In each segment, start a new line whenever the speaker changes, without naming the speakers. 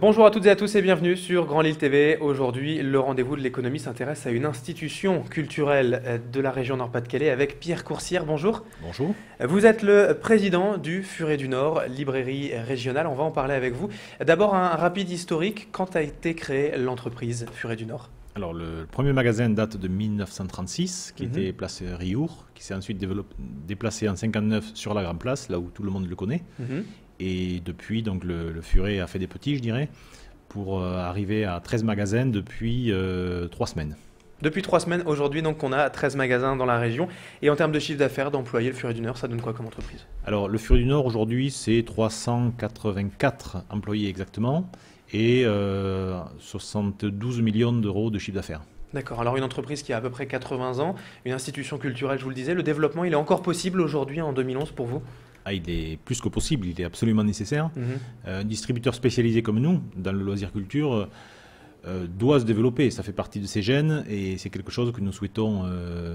Bonjour à toutes et à tous et bienvenue sur Grand Lille TV. Aujourd'hui, le rendez-vous de l'économie s'intéresse à une institution culturelle euh, de la région Nord-Pas-de-Calais avec Pierre Courcière. Bonjour. Bonjour. Vous êtes le président du Furet du Nord, librairie régionale. On va en parler avec vous. D'abord, un rapide historique. Quand a été créée l'entreprise Furet du Nord
alors, le premier magasin date de 1936, qui mhm. était place Riour, qui s'est ensuite déplacé en 59 sur la grande Place, là où tout le monde le connaît. Mhm. Et depuis, donc, le, furet a fait des petits, je dirais, pour euh, arriver à 13 magasins depuis 3 euh, semaines.
Depuis trois semaines, aujourd'hui, donc, on a 13 magasins dans la région. Et en termes de chiffre d'affaires, d'employés, le Furet du Nord, ça donne quoi comme entreprise
Alors, le Furet du Nord, aujourd'hui, c'est 384 employés exactement et 72 euh, millions d'euros de chiffre d'affaires.
D'accord. Alors, une entreprise qui a à peu près 80 ans, une institution culturelle, je vous le disais, le développement, il est encore possible aujourd'hui en 2011 pour vous
ah, il est plus que possible, il est absolument nécessaire. Mhm. Euh, un distributeur spécialisé comme nous, dans le loisir culture, euh, euh, doit se développer. Ça fait partie de ses gènes et c'est quelque chose que nous souhaitons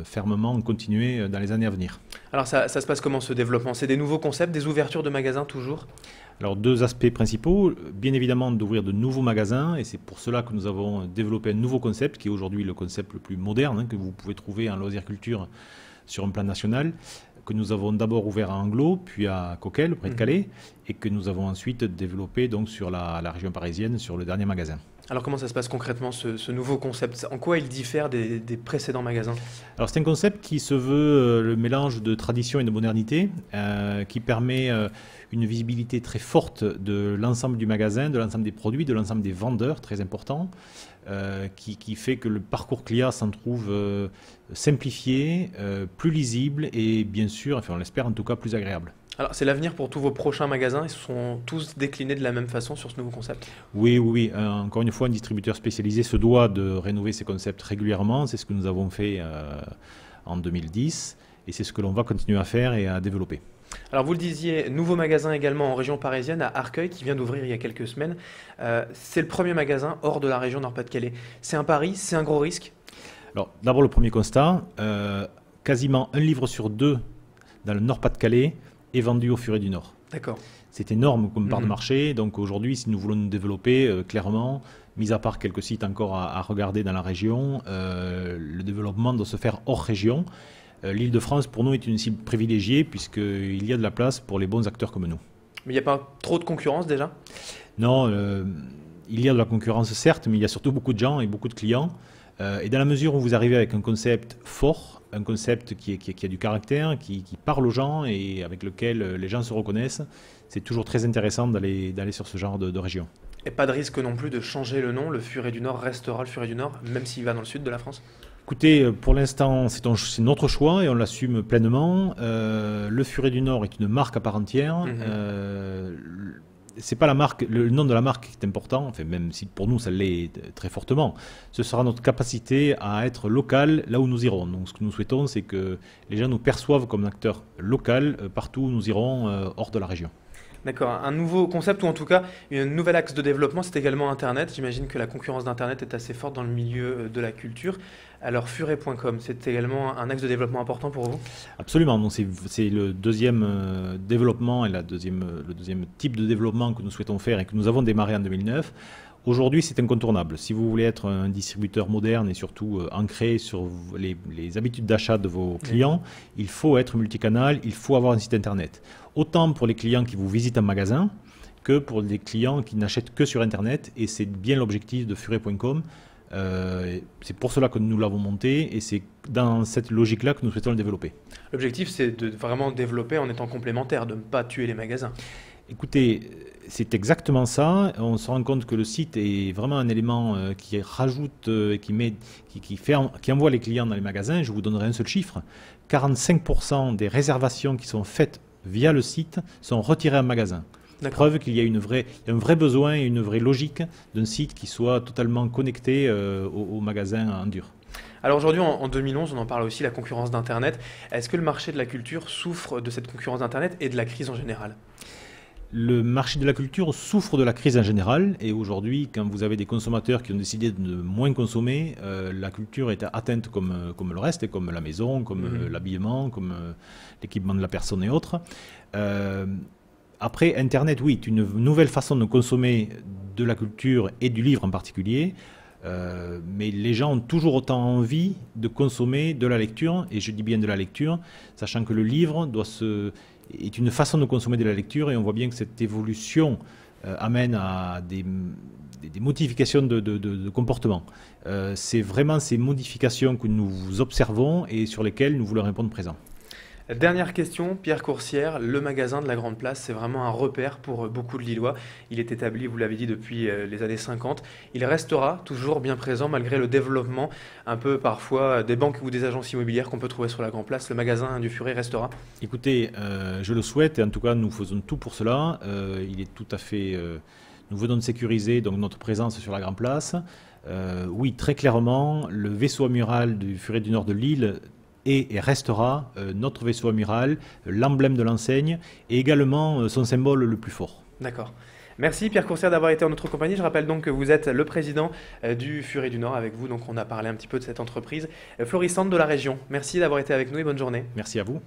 fermement continuer dans les années à venir.
Alors ça, se passe comment ce développement C'est des nouveaux concepts, des ouvertures de magasins toujours
Alors deux aspects principaux. Bien évidemment d'ouvrir de nouveaux magasins et c'est pour cela que nous avons développé un nouveau concept qui est aujourd'hui le concept le plus moderne hein, que vous pouvez trouver en loisir culture sur un plan national, que nous avons d'abord ouvert à Anglo, puis à Coquel, près de mhm. Calais, et que nous avons ensuite développé donc sur la région parisienne, sur le dernier magasin.
Alors comment ça se passe concrètement ce, nouveau concept En quoi il diffère des, précédents magasins
Alors c'est un concept qui se veut euh, le mélange de tradition et de modernité, euh, qui permet euh, une visibilité très forte de l'ensemble du magasin, de l'ensemble des produits, de l'ensemble des vendeurs, très important, qui, fait que le parcours client s'en trouve simplifié, plus lisible et bien sûr, enfin on l'espère en tout cas, plus
agréable. Alors, c'est l'avenir pour tous vos prochains magasins. Ils sont tous déclinés de la même façon sur ce nouveau concept
Oui, oui, oui. Euh, encore une fois, un distributeur spécialisé se doit de rénover ses concepts régulièrement. C'est ce que nous avons fait euh, en 2010 et c'est ce que l'on va continuer à faire et à développer.
Alors vous le disiez, nouveau magasin également en région parisienne à Arcueil qui vient d'ouvrir il y a quelques semaines. Euh, c'est le premier magasin hors de la région Nord-Pas-de-Calais. C'est un pari, c'est un gros risque Alors
d'abord le premier constat, quasiment un livre sur deux dans le Nord-Pas-de-Calais est vendu au mesure du Nord. D'accord. C'est énorme comme part de mhm. marché. Donc aujourd'hui, si nous voulons nous développer, euh, clairement, mis à part quelques sites encore à, regarder dans la région, euh, le développement doit se faire hors région. Euh, l'île de France, pour nous, est une cible privilégiée puisqu'il y a de la place pour les bons acteurs comme nous.
Mais il n'y a pas trop de concurrence déjà
Non, il y a de la concurrence certes, mais il y a surtout beaucoup de gens et beaucoup de clients. Euh, et dans la mesure où vous arrivez avec un concept fort, un concept qui, a du caractère, qui, parle aux gens et avec lequel euh, les gens se reconnaissent, c'est toujours très intéressant d'aller sur ce genre de, région.
Et pas de risque non plus de changer le nom, le Furet du Nord restera le Furet du Nord, même s'il va dans le sud de la France
Écoutez, euh, pour l'instant, c'est notre choix et on l'assume pleinement. le Furet du Nord est une marque à part entière. Mhm c'est pas marque, le nom de la marque qui est important, même si pour nous ça l'est très fortement. Ce sera notre capacité à être local là où nous irons. Donc ce que nous souhaitons, c'est que les gens nous perçoivent comme un acteur local euh, partout où nous irons euh, hors de la région.
D'accord, un nouveau concept ou en tout cas un nouvel axe de développement, c'est également Internet. J'imagine que la concurrence d'Internet est assez forte dans le milieu euh, de la culture. Alors furet.com, c'est également un axe de développement important pour vous
Absolument, c'est, le deuxième euh, développement et euh, le deuxième type de développement que nous souhaitons faire et que nous avons démarré en 2009. Aujourd'hui, c'est incontournable. Si vous voulez être un distributeur moderne et surtout euh, ancré sur les, habitudes d'achat de vos clients, il faut être multicanal, il faut avoir un site internet. Autant pour les clients qui vous visitent en magasin que pour les clients qui n'achètent que sur internet. Et c'est bien l'objectif de furet.com. Euh, c'est pour cela que nous l'avons monté et c'est dans cette logique-là que nous souhaitons le développer.
L'objectif, c'est de vraiment développer en étant complémentaire, de ne pas tuer les magasins.
Écoutez, c'est exactement ça. On se rend compte que le site est vraiment un élément euh, qui rajoute, euh, qui, met, qui, envoie les clients dans les magasins. Je vous donnerai un seul chiffre. 45% des réservations qui sont faites via le site sont retirées en magasin. Preuve qu'il y a un vrai besoin et une vraie logique d'un site qui soit totalement connecté euh, au, au magasin en dur.
Alors aujourd'hui, en, 2011, on en parle aussi, la concurrence d'Internet. Est-ce que le marché de la culture souffre de cette concurrence d'Internet et de la crise en général
le marché de la culture souffre de la crise en général. Et aujourd'hui, quand vous avez des consommateurs qui ont décidé de moins consommer, euh, la culture est atteinte euh, comme, le reste, comme la maison, comme euh, mhm. l'habillement, comme l'équipement de la personne et autres. après, Internet, oui, une nouvelle façon de consommer de la culture et du livre en particulier, euh, mais les gens ont toujours autant envie de consommer de la lecture, et je dis bien de la lecture, sachant que le livre est une façon de consommer de la lecture, et on voit bien que cette évolution euh, amène à des, modifications de, comportement. Euh, c'est vraiment ces modifications que nous observons et sur lesquelles nous voulons répondre présent.
Dernière question, Pierre Coursière, le magasin de la Grande Place, c'est vraiment un repère pour euh, beaucoup de Lillois. Il est établi, vous l'avez dit, depuis euh, les années 50. Il restera toujours bien présent malgré le développement un peu parfois euh, des banques ou des agences immobilières qu'on peut trouver sur la Grande Place. Le magasin du Furet restera Écoutez,
je le souhaite et en tout cas nous faisons tout pour cela. il est tout à fait... nous venons de sécuriser donc, notre présence sur la Grande Place. oui, très clairement, le vaisseau mural du Furet du Nord de Lille et restera euh, notre vaisseau amiral, l'emblème de l'enseigne et également euh, son symbole le plus fort.
D'accord. Merci Pierre Courcière d'avoir été en notre compagnie. Je rappelle donc que vous êtes le président euh, du Furet du Nord. Avec vous, donc, on a parlé un petit peu de cette entreprise florissante de la région. Merci d'avoir été avec nous et bonne journée. Merci à vous.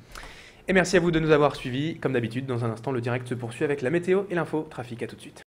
Et merci à vous de nous avoir suivis. Comme d'habitude, dans un instant, le direct se poursuit avec la météo et l'info. Trafic, à tout de suite.